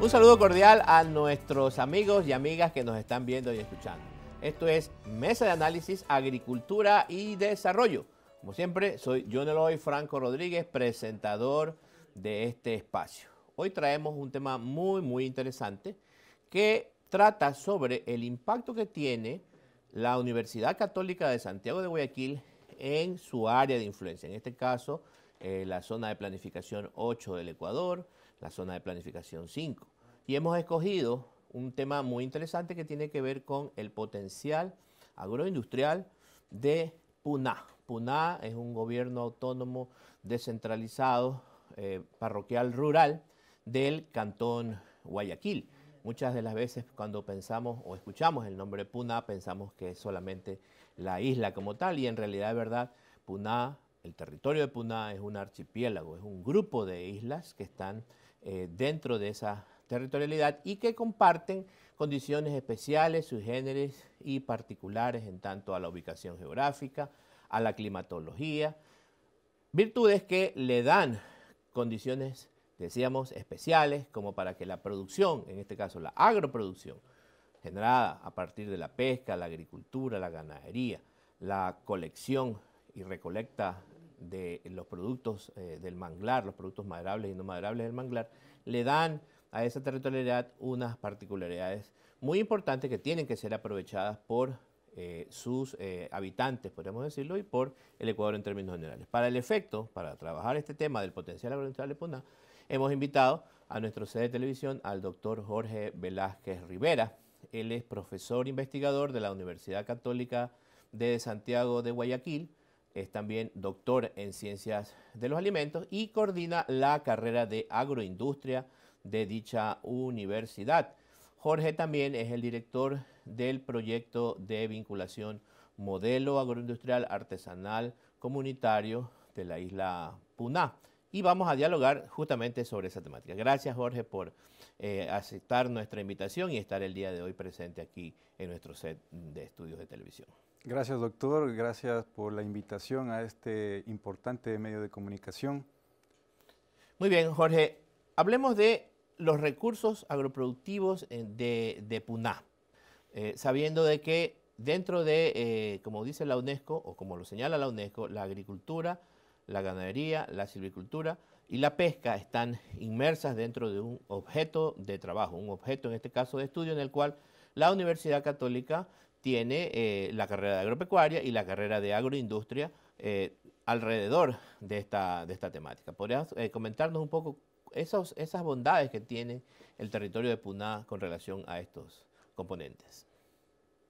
Un saludo cordial a nuestros amigos y amigas que nos están viendo y escuchando. Esto es Mesa de Análisis, Agricultura y Desarrollo. Como siempre, soy John Eloy Franco Rodríguez, presentador de este espacio. Hoy traemos un tema muy, muy interesante que trata sobre el impacto que tiene la Universidad Católica de Santiago de Guayaquil en su área de influencia, en este caso eh, la zona de planificación 8 del Ecuador, la zona de planificación 5. Y hemos escogido un tema muy interesante que tiene que ver con el potencial agroindustrial de Puná. Puná es un gobierno autónomo descentralizado, eh, parroquial rural del cantón Guayaquil. Muchas de las veces cuando pensamos o escuchamos el nombre Puná pensamos que es solamente la isla como tal y en realidad, verdad, Puná, el territorio de Puná es un archipiélago, es un grupo de islas que están eh, dentro de esa territorialidad y que comparten condiciones especiales, sus géneros y particulares en tanto a la ubicación geográfica, a la climatología, virtudes que le dan condiciones, decíamos, especiales como para que la producción, en este caso la agroproducción, generada a partir de la pesca, la agricultura, la ganadería, la colección y recolecta de los productos eh, del manglar, los productos maderables y no maderables del manglar, le dan a esa territorialidad unas particularidades muy importantes que tienen que ser aprovechadas por eh, sus eh, habitantes, podríamos decirlo, y por el Ecuador en términos generales. Para el efecto, para trabajar este tema del potencial agroindustrial de Puna, hemos invitado a nuestro sede de televisión al doctor Jorge Velázquez Rivera. Él es profesor investigador de la Universidad Católica de Santiago de Guayaquil es también doctor en ciencias de los alimentos y coordina la carrera de agroindustria de dicha universidad. Jorge también es el director del proyecto de vinculación modelo agroindustrial artesanal comunitario de la isla Puná. Y vamos a dialogar justamente sobre esa temática. Gracias Jorge por eh, aceptar nuestra invitación y estar el día de hoy presente aquí en nuestro set de estudios de televisión. Gracias, doctor. Gracias por la invitación a este importante medio de comunicación. Muy bien, Jorge. Hablemos de los recursos agroproductivos eh, de, PUNA, eh, sabiendo de que dentro de, eh, como dice la UNESCO, o como lo señala la UNESCO, la agricultura, la ganadería, la silvicultura y la pesca están inmersas dentro de un objeto de trabajo, un objeto en este caso de estudio en el cual la Universidad Católica tiene eh, la carrera de agropecuaria y la carrera de agroindustria eh, alrededor de esta, de esta temática. ¿Podrías eh, comentarnos un poco esos, esas bondades que tiene el territorio de Puná con relación a estos componentes?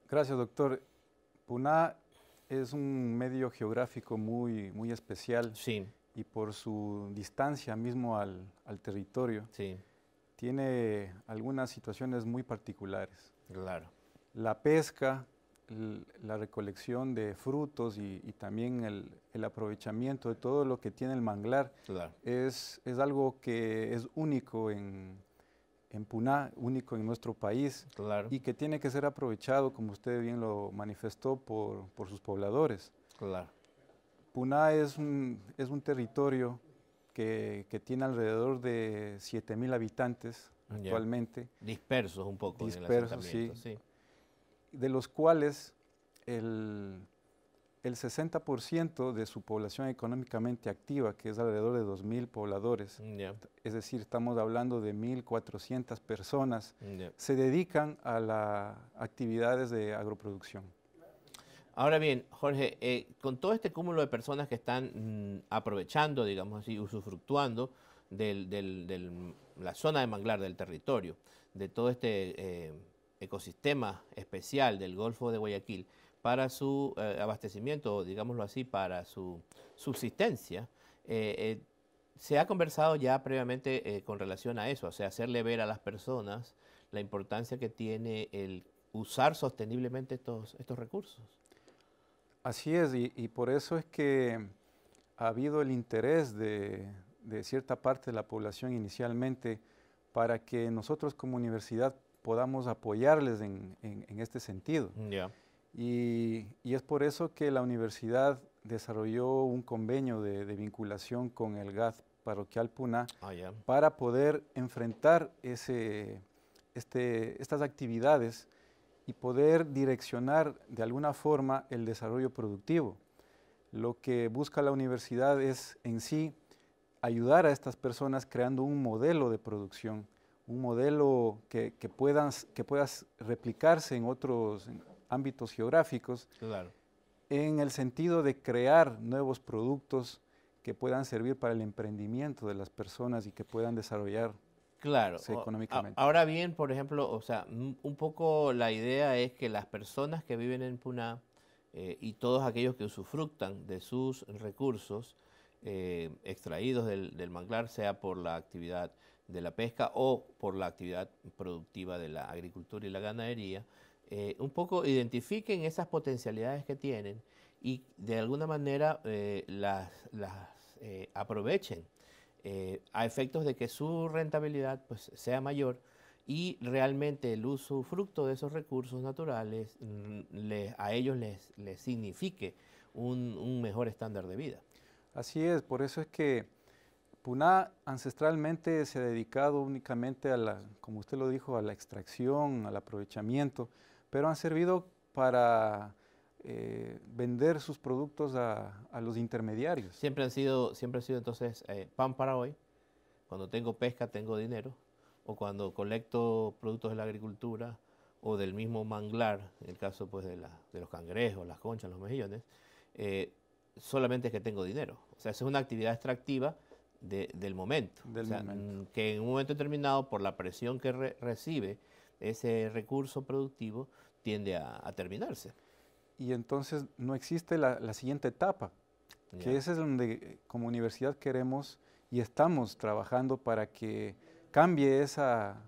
Gracias, doctor. Puná es un medio geográfico muy, muy especial sí. y por su distancia mismo al, territorio, sí. tiene algunas situaciones muy particulares. Claro la pesca, la recolección de frutos y, también el, aprovechamiento de todo lo que tiene el manglar es, es, algo que es único en, en Puná, único en nuestro país y que tiene que ser aprovechado, como usted bien lo manifestó, por, sus pobladores. Puná es un, es un territorio que, tiene alrededor de mil habitantes actualmente. Dispersos un poco. sí de los cuales el, 60% de su población económicamente activa, que es alrededor de 2.000 pobladores, es decir, estamos hablando de 1.400 personas, se dedican a las actividades de agroproducción. Ahora bien, Jorge, eh, con todo este cúmulo de personas que están mm, aprovechando, digamos así, usufructuando de la zona de manglar del territorio, de todo este eh, ecosistema especial del Golfo de Guayaquil para su eh, abastecimiento, digámoslo así, para su subsistencia, eh, eh, se ha conversado ya previamente con relación a eso, o sea, hacerle ver a las personas la importancia que tiene el usar sosteniblemente estos, recursos. Así es, y, por eso es que ha habido el interés de cierta parte de la población inicialmente para que nosotros como universidad podamos apoyarles en, este sentido. Y, es por eso que la universidad desarrolló un convenio de, vinculación con el GAD parroquial Puna ah, para poder enfrentar ese, este, estas actividades y poder direccionar de alguna forma el desarrollo productivo. Lo que busca la universidad es en sí ayudar a estas personas creando un modelo de producción un modelo que, que, puedas, que puedas replicarse en otros ámbitos geográficos, en el sentido de crear nuevos productos que puedan servir para el emprendimiento de las personas y que puedan desarrollar Claro. económicamente. Ahora bien, por ejemplo, o sea, un poco la idea es que las personas que viven en Puna eh, y todos aquellos que usufructan de sus recursos eh, extraídos del, manglar, sea por la actividad de la pesca o por la actividad productiva de la agricultura y la ganadería, eh, un poco identifiquen esas potencialidades que tienen y de alguna manera eh, las, aprovechen a efectos de que su rentabilidad pues, sea mayor y realmente el uso de esos recursos naturales mm, a ellos les, signifique un mejor estándar de vida. Así es, por eso es que Puna ancestralmente se ha dedicado únicamente a la, como usted lo dijo, a la extracción, al aprovechamiento, pero han servido para eh, vender sus productos a, los intermediarios. Siempre han sido, siempre ha sido entonces eh, pan para hoy. Cuando tengo pesca tengo dinero, o cuando colecto productos de la agricultura o del mismo manglar, en el caso pues de, los cangrejos, las conchas, los mejillones, eh, solamente es que tengo dinero. O sea, es una actividad extractiva del, momento. Mm, que en un momento determinado, por la presión que recibe ese recurso productivo, tiende a, terminarse. Y entonces no existe la, siguiente etapa, que ese es donde como universidad queremos y estamos trabajando para que cambie esa,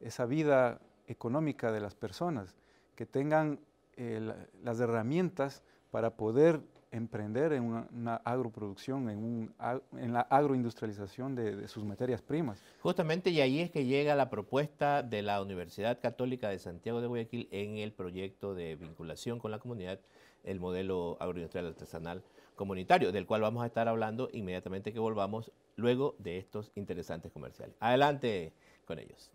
esa vida económica de las personas, que tengan eh, las herramientas para poder emprender en una, agroproducción, en, un, en, la agroindustrialización de, sus materias primas. Justamente y ahí es que llega la propuesta de la Universidad Católica de Santiago de Guayaquil en el proyecto de vinculación con la comunidad, el modelo agroindustrial artesanal comunitario, del cual vamos a estar hablando inmediatamente que volvamos luego de estos interesantes comerciales. Adelante con ellos.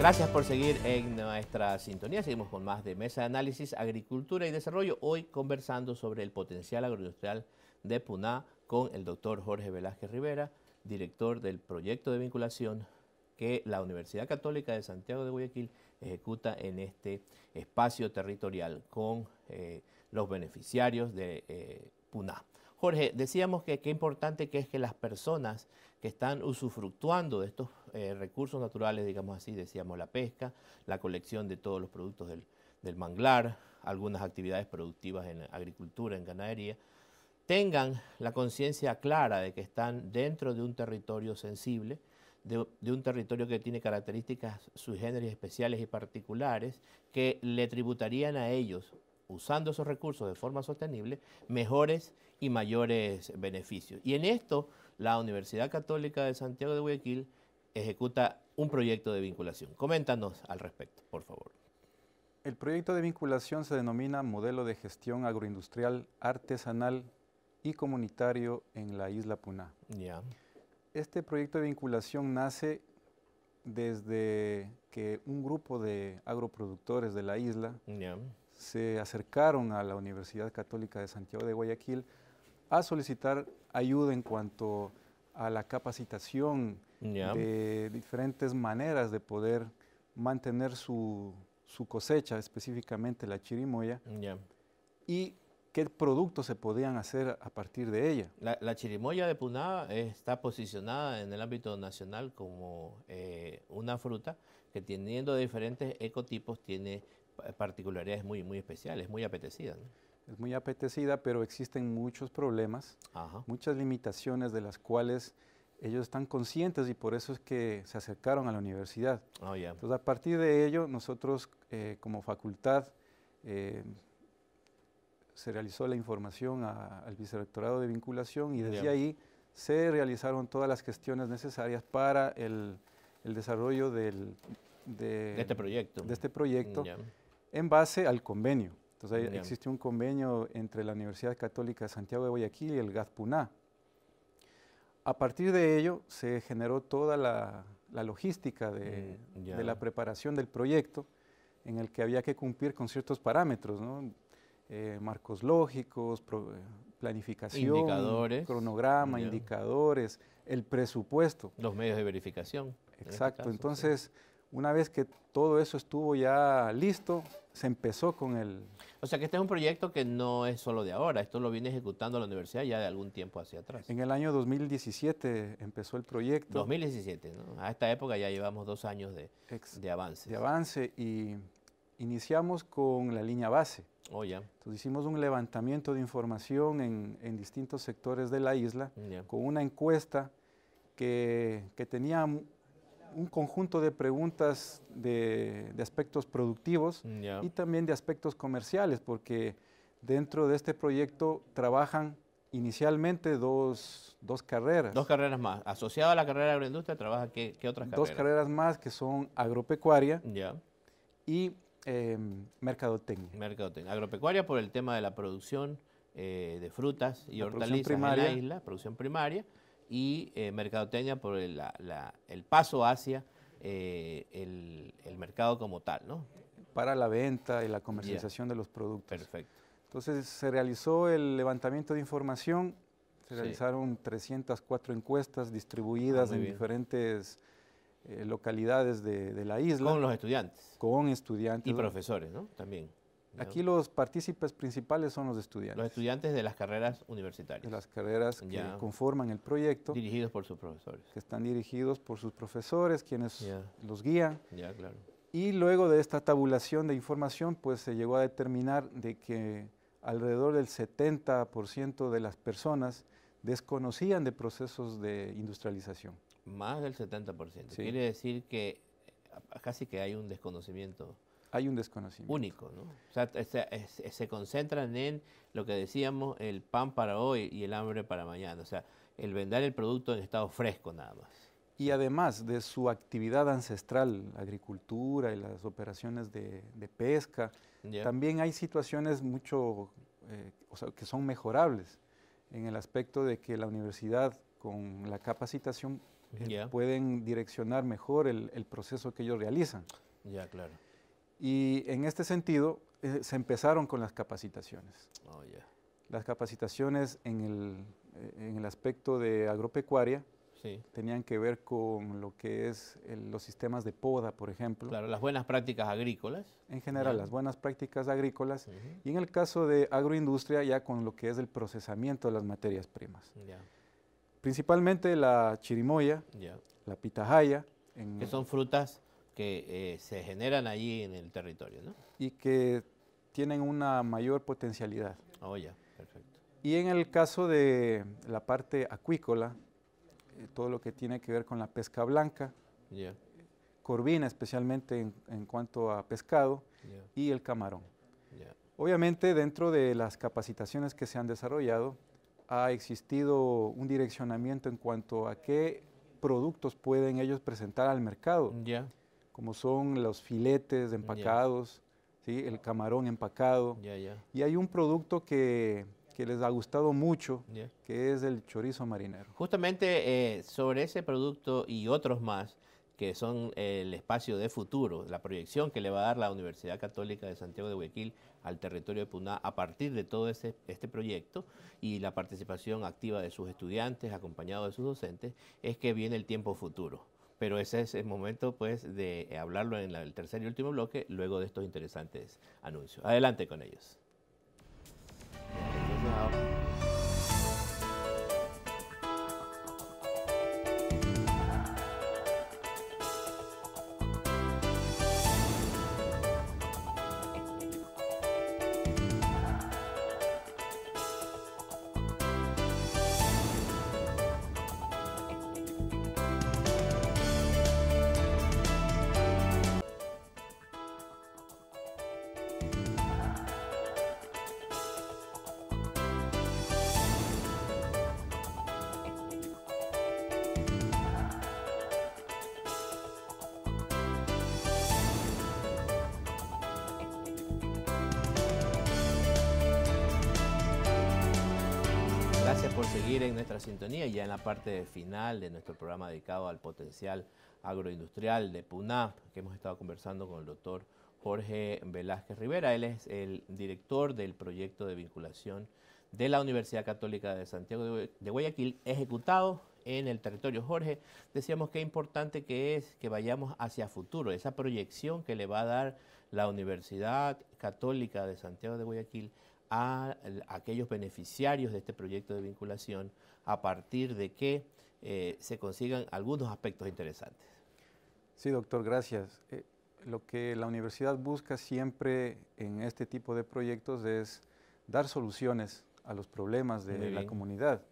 Gracias por seguir en nuestra sintonía. Seguimos con más de Mesa de Análisis, Agricultura y Desarrollo. Hoy conversando sobre el potencial agroindustrial de Puná con el doctor Jorge Velázquez Rivera, director del proyecto de vinculación que la Universidad Católica de Santiago de Guayaquil ejecuta en este espacio territorial con eh, los beneficiarios de eh, PUNA. Jorge, decíamos que qué importante que es que las personas que están usufructuando de estos eh, recursos naturales, digamos así, decíamos la pesca, la colección de todos los productos del, manglar, algunas actividades productivas en agricultura, en ganadería, tengan la conciencia clara de que están dentro de un territorio sensible, de, un territorio que tiene características sui especiales y particulares que le tributarían a ellos, usando esos recursos de forma sostenible, mejores y mayores beneficios. Y en esto, la Universidad Católica de Santiago de Guayaquil ejecuta un proyecto de vinculación. Coméntanos al respecto, por favor. El proyecto de vinculación se denomina Modelo de Gestión Agroindustrial Artesanal y Comunitario en la Isla Puná. Este proyecto de vinculación nace desde que un grupo de agroproductores de la isla se acercaron a la Universidad Católica de Santiago de Guayaquil a solicitar ayuda en cuanto a la capacitación de diferentes maneras de poder mantener su, cosecha, específicamente la chirimoya, y qué productos se podían hacer a partir de ella. La, chirimoya de Puná está posicionada en el ámbito nacional como eh, una fruta que teniendo diferentes ecotipos tiene particularidades muy, muy especiales, muy apetecidas es muy apetecida, pero existen muchos problemas, muchas limitaciones de las cuales ellos están conscientes y por eso es que se acercaron a la universidad. Oh, Entonces, a partir de ello, nosotros eh, como facultad eh, se realizó la información al vicerrectorado de vinculación y desde ahí se realizaron todas las gestiones necesarias para el, desarrollo del, de, este proyecto, de este en base al convenio. Entonces existe un convenio entre la Universidad Católica de Santiago de Guayaquil y el puna. A partir de ello se generó toda la, logística mm, de, la preparación del proyecto en el que había que cumplir con ciertos parámetros, eh, marcos lógicos, eh, planificación, cronograma, indicadores, el presupuesto. Los medios de verificación. Este Exacto, entonces una vez que todo eso estuvo ya listo, se empezó con el... O sea que este es un proyecto que no es solo de ahora, esto lo viene ejecutando la universidad ya de algún tiempo hacia atrás. En el año 2017 empezó el proyecto. 2017, ¿no? A esta época ya llevamos dos años de, de avance. De avance y iniciamos con la línea base. Oh, ya. Entonces hicimos un levantamiento de información en, distintos sectores de la isla con una encuesta que, que tenía un conjunto de preguntas de, aspectos productivos y también de aspectos comerciales, porque dentro de este proyecto trabajan inicialmente dos, carreras. Dos carreras más. Asociado a la carrera de agroindustria, ¿trabaja qué, otras carreras? Dos carreras más que son agropecuaria y em, mercadotecnia. Agropecuaria por el tema de la producción eh, de frutas y hortalizas en la isla, producción primaria, y eh, mercadotecnia por el, el paso hacia eh, el, mercado como tal, ¿no? Para la venta y la comercialización de los productos. Perfecto. Entonces se realizó el levantamiento de información, se realizaron 304 encuestas distribuidas ah, en diferentes eh, localidades de, de, la isla. Con los estudiantes. Con estudiantes. Y profesores, ¿no? También. Aquí los partícipes principales son los estudiantes. Los estudiantes de las carreras universitarias. De las carreras que conforman el proyecto. Dirigidos por sus profesores. Que están dirigidos por sus profesores, quienes los guían. Ya, claro. Y luego de esta tabulación de información, pues se llegó a determinar de que alrededor del 70% de las personas desconocían de procesos de industrialización. Más del 70%. Quiere decir que eh, casi que hay un desconocimiento hay un desconocimiento. Único, ¿no? O sea, se, concentran en lo que decíamos, el pan para hoy y el hambre para mañana. O sea, el vender el producto en estado fresco nada más. Y además de su actividad ancestral, la agricultura y las operaciones de, pesca, también hay situaciones mucho, eh, o sea, que son mejorables en el aspecto de que la universidad con la capacitación eh, pueden direccionar mejor el, proceso que ellos realizan. Ya, claro. Y en este sentido, eh, se empezaron con las capacitaciones. Oh, las capacitaciones eh, en el, aspecto de agropecuaria tenían que ver con lo que es los sistemas de poda, por ejemplo. Claro, las buenas prácticas agrícolas. En general, las buenas prácticas agrícolas. Y en el caso de agroindustria, ya con lo que es el procesamiento de las materias primas. Principalmente la chirimoya, la pitahaya. que son frutas que eh, se generan allí en el territorio. ¿no? Y que tienen una mayor potencialidad. Oh, ya, perfecto. Y en el caso de la parte acuícola, eh, todo lo que tiene que ver con la pesca blanca, corvina especialmente en, cuanto a pescado, y el camarón. Obviamente dentro de las capacitaciones que se han desarrollado, ha existido un direccionamiento en cuanto a qué productos pueden ellos presentar al mercado. Ya como son los filetes empacados, el ah. camarón empacado. Y hay un producto que, les ha gustado mucho, que es el chorizo marinero. Justamente eh, sobre ese producto y otros más, que son el espacio de futuro, la proyección que le va a dar la Universidad Católica de Santiago de Huequil al territorio de Puná a partir de todo este, este proyecto y la participación activa de sus estudiantes, acompañados de sus docentes, es que viene el tiempo futuro pero ese es el momento pues de eh, hablarlo en el tercer y último bloque, luego de estos interesantes anuncios. Adelante con ellos. Gracias por seguir en nuestra sintonía. Ya en la parte final de nuestro programa dedicado al potencial agroindustrial de Puna, que hemos estado conversando con el doctor Jorge Velázquez Rivera. Él es el director del proyecto de vinculación de la Universidad Católica de Santiago de Guayaquil, ejecutado en el territorio. Jorge, decíamos qué importante que es que vayamos hacia futuro, esa proyección que le va a dar la Universidad Católica de Santiago de Guayaquil a, aquellos beneficiarios de este proyecto de vinculación a partir de que eh, se consigan algunos aspectos interesantes. Sí, doctor, gracias. Eh, lo que la universidad busca siempre en este tipo de proyectos es dar soluciones a los problemas de la comunidad.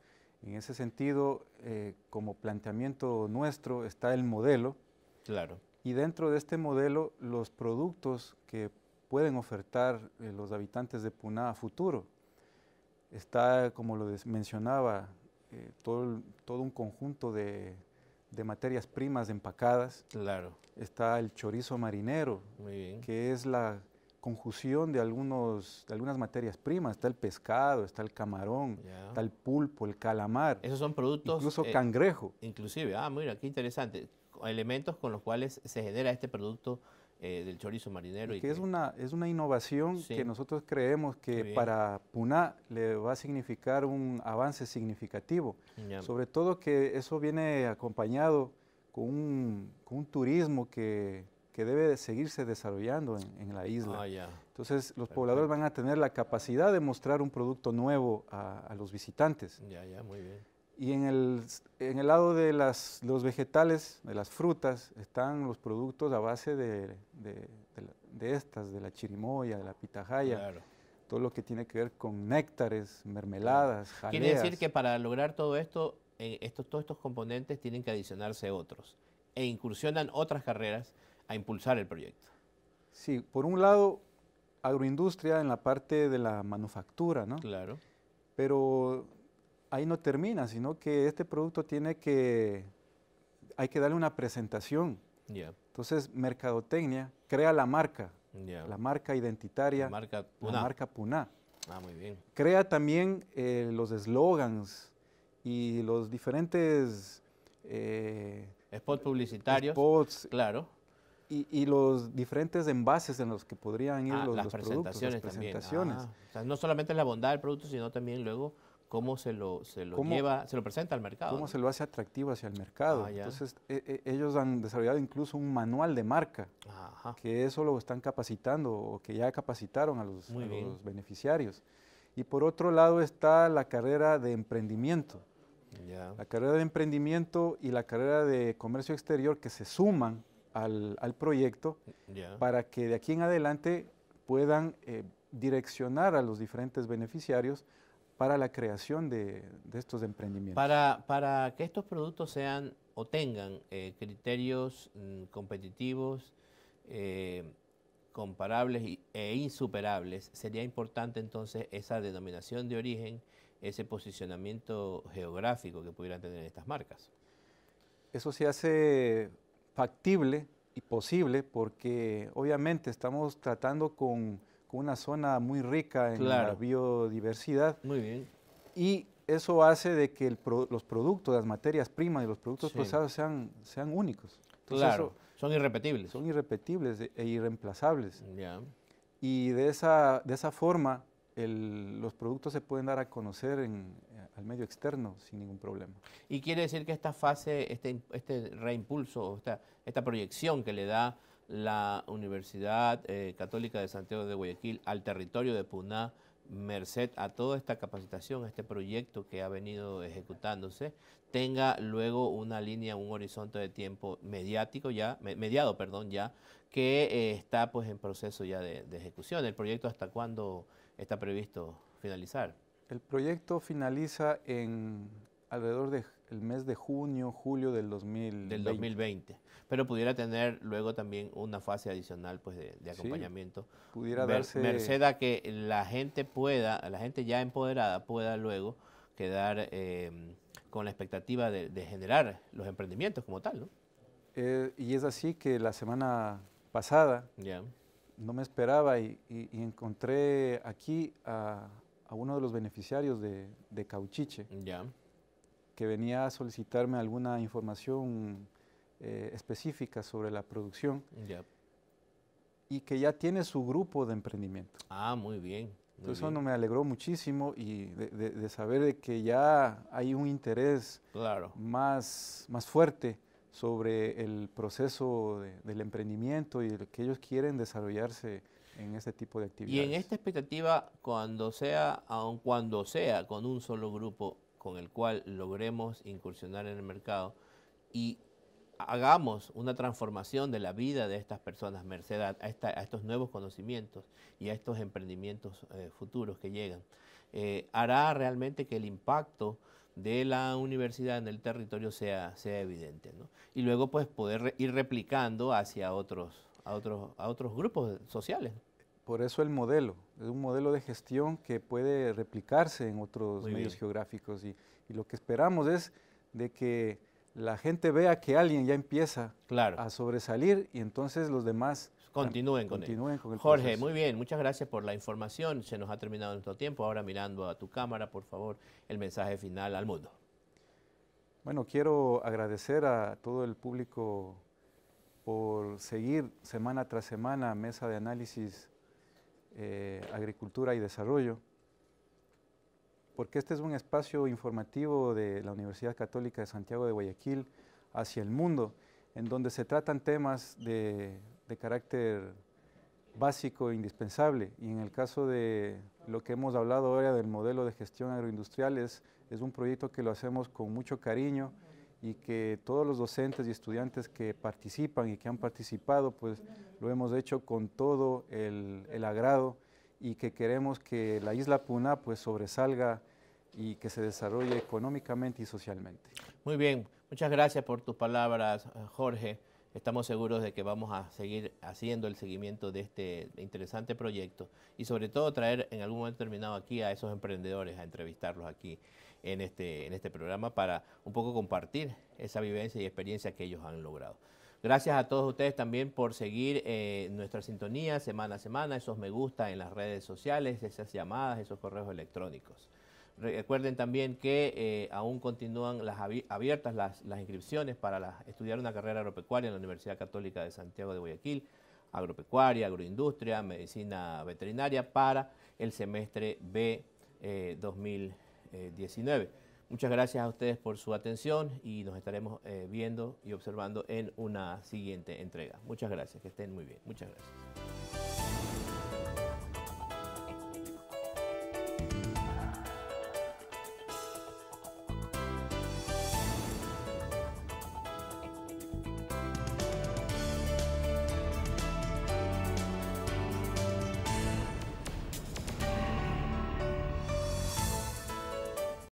En ese sentido, eh, como planteamiento nuestro está el modelo. Claro. Y dentro de este modelo, los productos que pueden ofertar eh, los habitantes de Puna a futuro. Está, como lo mencionaba, eh, todo, todo, un conjunto de, materias primas empacadas. Claro. Está el chorizo marinero, que es la conjunción de, algunos, de algunas materias primas. Está el pescado, está el camarón, está el pulpo, el calamar. Esos son productos... Incluso eh, cangrejo. Inclusive, ah, mira, qué interesante. Elementos con los cuales se genera este producto eh, del chorizo marinero. Y que, es, una, es una innovación que nosotros creemos que para PUNA le va a significar un avance significativo. Sobre todo que eso viene acompañado con un, turismo que, que debe seguirse desarrollando en, la isla. Ah, Entonces los pobladores van a tener la capacidad de mostrar un producto nuevo a, los visitantes. Ya, ya, muy bien. Y en el, en el lado de las, los vegetales, de las frutas, están los productos a base de, estas, de la chirimoya, de la pitahaya. Claro. Todo lo que tiene que ver con néctares, mermeladas, jaleas. Quiere decir que para lograr todo esto, eh, estos, todos estos componentes tienen que adicionarse otros e incursionan otras carreras a impulsar el proyecto. Sí, por un lado, agroindustria en la parte de la manufactura, ¿no? Claro. Pero ahí no termina, sino que este producto tiene que, hay que darle una presentación. Entonces, mercadotecnia crea la marca, la marca identitaria, la marca Puna. Ah, muy bien. Crea también eh, los eslogans y los diferentes... Eh, spots publicitarios. Spots. Claro. Y, los diferentes envases en los que podrían ir ah, los, las presentaciones las presentaciones. También. Ah, o sea, no solamente la bondad del producto, sino también luego cómo se lo, se lo lleva, se lo presenta al mercado. Cómo se lo hace atractivo hacia el mercado. Ah, Entonces, e, e, ellos han desarrollado incluso un manual de marca, que eso lo están capacitando o que ya capacitaron a los, beneficiarios. Y por otro lado está la carrera de emprendimiento. La carrera de emprendimiento y la carrera de comercio exterior que se suman al, proyecto para que de aquí en adelante puedan eh, direccionar a los diferentes beneficiarios para la creación de, estos emprendimientos. Para, que estos productos sean o tengan eh, criterios mm, competitivos, eh, comparables e insuperables, sería importante entonces esa denominación de origen, ese posicionamiento geográfico que pudieran tener estas marcas. Eso se hace factible y posible porque obviamente estamos tratando con con una zona muy rica en la biodiversidad. Muy bien. Y eso hace de que los productos, las materias primas y los productos procesados sean, sean únicos. claro, son irrepetibles. Son irrepetibles e irreemplazables. Ya. Y de esa, de esa forma los productos se pueden dar a conocer eh, al medio externo sin ningún problema. ¿Y quiere decir que esta fase, este, este reimpulso, esta, esta proyección que le da la Universidad eh, Católica de Santiago de Guayaquil al territorio de Puná, merced a toda esta capacitación, este proyecto que ha venido ejecutándose, tenga luego una línea, un horizonte de tiempo mediático ya, mediado, perdón, ya, que eh, está pues en proceso ya de ejecución. ¿El proyecto hasta cuándo está previsto finalizar? El proyecto finaliza en alrededor del mes de junio, julio del 2020. Del 2020. Pero pudiera tener luego también una fase adicional pues, de, acompañamiento. pudiera darse... Merced a que la gente pueda, la gente ya empoderada pueda luego quedar em, con la expectativa de, generar los emprendimientos como tal, ¿no? Eh, y es así que la semana pasada no me esperaba y, encontré aquí a, uno de los beneficiarios de, Cauchiche. Ya que venía a solicitarme alguna información eh, específica sobre la producción. Y que ya tiene su grupo de emprendimiento. Ah, muy bien. Entonces, eso me alegró muchísimo y de, saber de que ya hay un interés claro. más, más fuerte sobre el proceso del emprendimiento y que ellos quieren desarrollarse en este tipo de actividades. Y en esta expectativa, cuando sea, aun cuando sea con un solo grupo, con el cual logremos incursionar en el mercado y hagamos una transformación de la vida de estas personas merced a, estos nuevos conocimientos y a estos emprendimientos eh, futuros que llegan, eh, hará realmente que el impacto de la universidad en el territorio sea, sea evidente. Y luego pues poder ir replicando hacia otros, a otros, a otros grupos sociales. Por eso el modelo, es un modelo de gestión que puede replicarse en otros medios geográficos y, lo que esperamos es de que la gente vea que alguien ya empieza a sobresalir y entonces los demás Continúen con, Continúen con él. Jorge, muy bien, muchas gracias por la información. Se nos ha terminado nuestro tiempo. Ahora mirando a tu cámara, por favor, el mensaje final al mundo. Bueno, quiero agradecer a todo el público por seguir semana tras semana Mesa de Análisis eh, agricultura y Desarrollo, porque este es un espacio informativo de la Universidad Católica de Santiago de Guayaquil hacia el mundo, en donde se tratan temas de, carácter básico e indispensable. Y en el caso de lo que hemos hablado ahora del modelo de gestión agroindustrial, es un proyecto que lo hacemos con mucho cariño, y que todos los docentes y estudiantes que participan y que han participado, pues lo hemos hecho con todo el, agrado y que queremos que la isla Puna pues sobresalga y que se desarrolle económicamente y socialmente. Muy bien, muchas gracias por tus palabras, eh, Jorge. Estamos seguros de que vamos a seguir haciendo el seguimiento de este interesante proyecto y sobre todo traer en algún momento terminado aquí a esos emprendedores a entrevistarlos aquí en este, en este programa para un poco compartir esa vivencia y experiencia que ellos han logrado. Gracias a todos ustedes también por seguir eh, nuestra sintonía semana a semana, esos me gusta en las redes sociales, esas llamadas, esos correos electrónicos. Recuerden también que eh, aún continúan las abiertas las, inscripciones para estudiar una carrera agropecuaria en la Universidad Católica de Santiago de Guayaquil, agropecuaria, agroindustria, medicina veterinaria para el semestre B eh, 2020. 19 Muchas gracias a ustedes por su atención y nos estaremos eh, viendo y observando en una siguiente entrega. Muchas gracias, que estén muy bien. Muchas gracias.